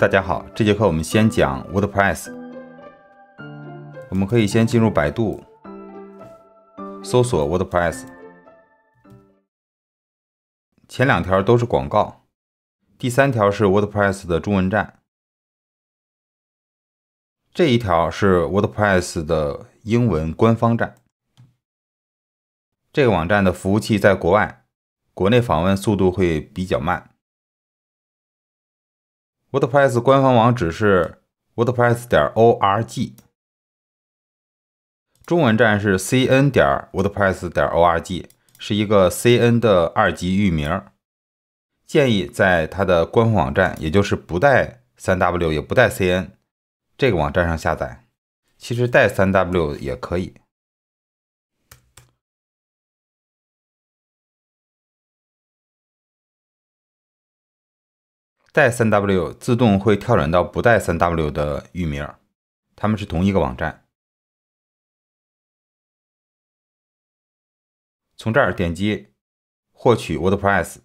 大家好，这节课我们先讲 WordPress。我们可以先进入百度搜索 WordPress，前两条都是广告，第三条是 WordPress 的中文站，这一条是 WordPress 的英文官方站。这个网站的服务器在国外，国内访问速度会比较慢。WordPress 官方网址是 wordpress 点 org，中文站是 cn 点 wordpress 点 org，是一个 cn 的二级域名。建议在它的官方网站，也就是不带 3W 也不带 cn 这个网站上下载。其实带 3W 也可以。带三 W 自动会跳转到不带三 W 的域名，他们是同一个网站。从这儿点击获取 WordPress，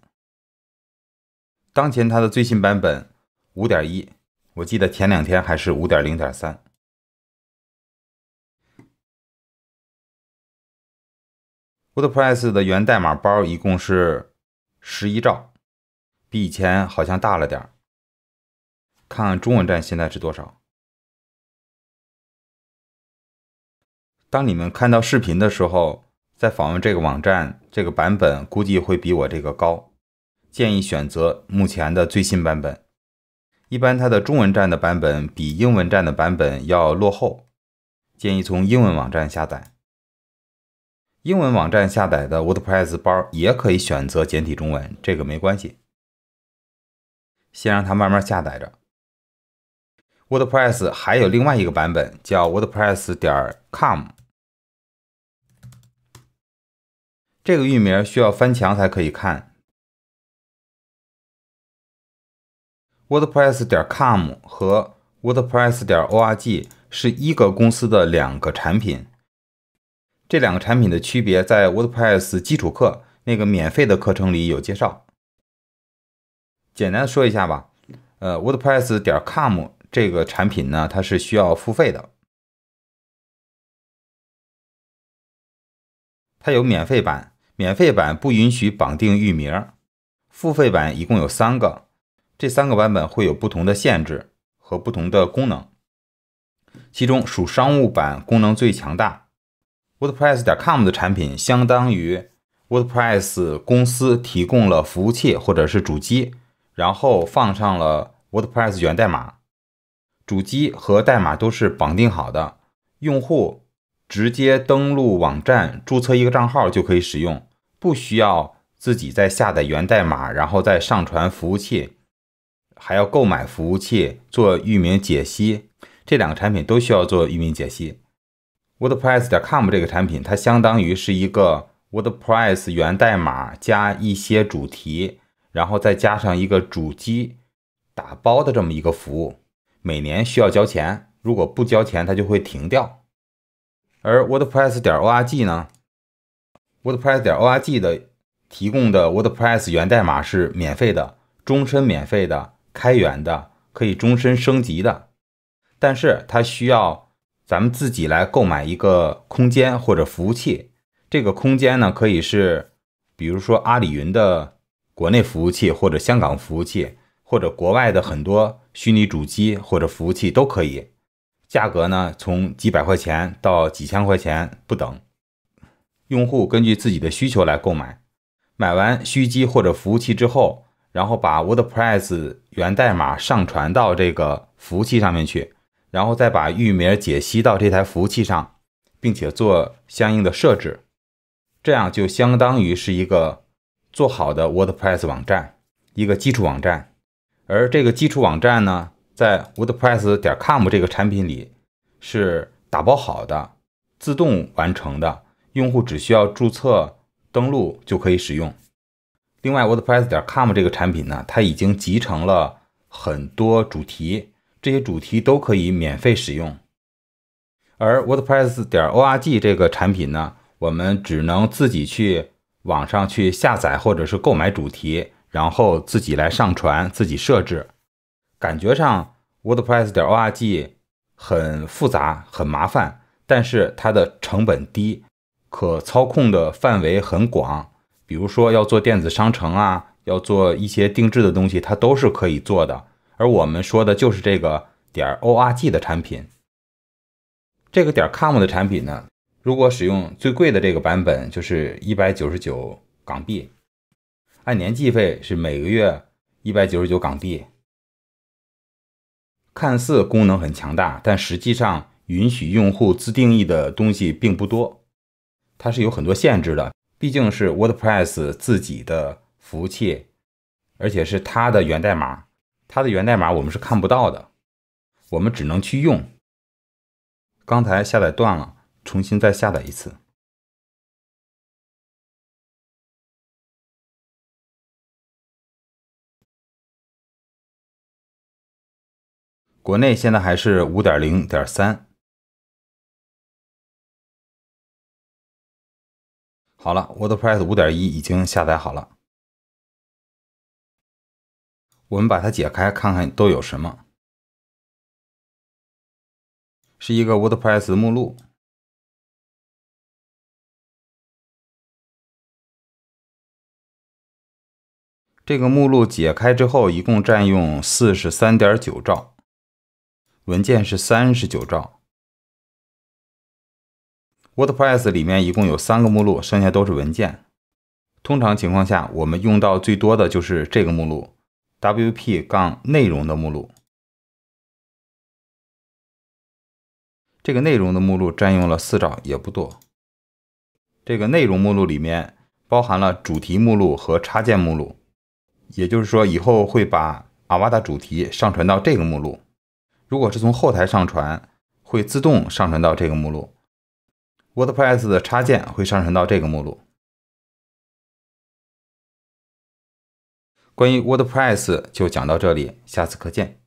当前它的最新版本五点一，我记得前两天还是五点零点三。WordPress 的源代码包一共是十一兆。比以前好像大了点儿。看看中文站现在是多少。当你们看到视频的时候，在访问这个网站，这个版本估计会比我这个高。建议选择目前的最新版本。一般它的中文站的版本比英文站的版本要落后。建议从英文网站下载。英文网站下载的 WordPress 包也可以选择简体中文，这个没关系。先让它慢慢下载着。WordPress 还有另外一个版本叫 WordPress 点 com，这个域名需要翻墙才可以看。WordPress 点 com 和 WordPress 点 org 是一个公司的两个产品，这两个产品的区别在 WordPress 基础课那个免费的课程里有介绍。简单的说一下吧，呃，WordPress 点 com 这个产品呢，它是需要付费的。它有免费版，免费版不允许绑定域名，付费版一共有三个，这三个版本会有不同的限制和不同的功能。其中属商务版功能最强大。WordPress 点 com 的产品相当于 WordPress 公司提供了服务器或者是主机。然后放上了 WordPress 源代码，主机和代码都是绑定好的，用户直接登录网站，注册一个账号就可以使用，不需要自己再下载源代码，然后再上传服务器，还要购买服务器做域名解析，这两个产品都需要做域名解析。WordPress.com 这个产品，它相当于是一个 WordPress 源代码加一些主题。然后再加上一个主机打包的这么一个服务，每年需要交钱，如果不交钱，它就会停掉。而 WordPress 点 org 呢，WordPress 点 org 的提供的 WordPress 原代码是免费的，终身免费的，开源的，可以终身升级的。但是它需要咱们自己来购买一个空间或者服务器，这个空间呢，可以是比如说阿里云的。国内服务器或者香港服务器或者国外的很多虚拟主机或者服务器都可以，价格呢从几百块钱到几千块钱不等，用户根据自己的需求来购买。买完虚机或者服务器之后，然后把 WordPress 源代码上传到这个服务器上面去，然后再把域名解析到这台服务器上，并且做相应的设置，这样就相当于是一个。做好的 WordPress 网站，一个基础网站，而这个基础网站呢，在 WordPress 点 com 这个产品里是打包好的、自动完成的，用户只需要注册登录就可以使用。另外，WordPress 点 com 这个产品呢，它已经集成了很多主题，这些主题都可以免费使用。而 WordPress 点 org 这个产品呢，我们只能自己去。网上去下载或者是购买主题，然后自己来上传、自己设置。感觉上 WordPress 点 org 很复杂、很麻烦，但是它的成本低，可操控的范围很广。比如说要做电子商城啊，要做一些定制的东西，它都是可以做的。而我们说的就是这个点 org 的产品，这个点 com 的产品呢？如果使用最贵的这个版本，就是一百九十九港币，按年计费是每个月一百九十九港币。看似功能很强大，但实际上允许用户自定义的东西并不多，它是有很多限制的。毕竟是 WordPress 自己的服务器，而且是它的源代码，它的源代码我们是看不到的，我们只能去用。刚才下载断了。重新再下载一次。国内现在还是五点零点三。好了，WordPress 五点一已经下载好了。我们把它解开，看看都有什么。是一个 WordPress 目录。这个目录解开之后，一共占用四十三点九兆，文件是三十九兆。WordPress 里面一共有三个目录，剩下都是文件。通常情况下，我们用到最多的就是这个目录，wp- 杠内容的目录。这个内容的目录占用了四兆，也不多。这个内容目录里面包含了主题目录和插件目录。也就是说，以后会把阿瓦达主题上传到这个目录。如果是从后台上传，会自动上传到这个目录。WordPress 的插件会上传到这个目录。关于 WordPress 就讲到这里，下次课见。